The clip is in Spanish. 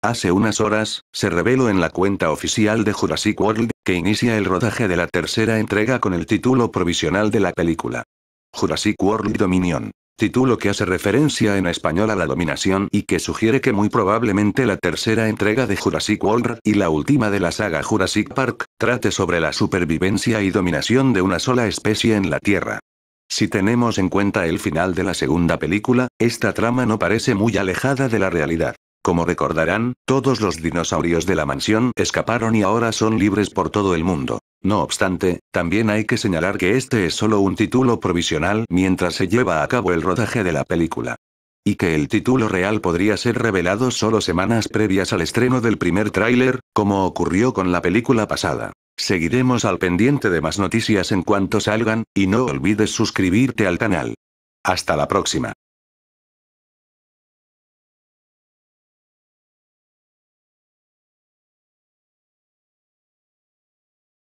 Hace unas horas, se reveló en la cuenta oficial de Jurassic World, que inicia el rodaje de la tercera entrega con el título provisional de la película. Jurassic World Dominion. Título que hace referencia en español a la dominación y que sugiere que muy probablemente la tercera entrega de Jurassic World y la última de la saga Jurassic Park, trate sobre la supervivencia y dominación de una sola especie en la Tierra. Si tenemos en cuenta el final de la segunda película, esta trama no parece muy alejada de la realidad. Como recordarán, todos los dinosaurios de la mansión escaparon y ahora son libres por todo el mundo. No obstante, también hay que señalar que este es solo un título provisional mientras se lleva a cabo el rodaje de la película. Y que el título real podría ser revelado solo semanas previas al estreno del primer tráiler, como ocurrió con la película pasada. Seguiremos al pendiente de más noticias en cuanto salgan, y no olvides suscribirte al canal. Hasta la próxima.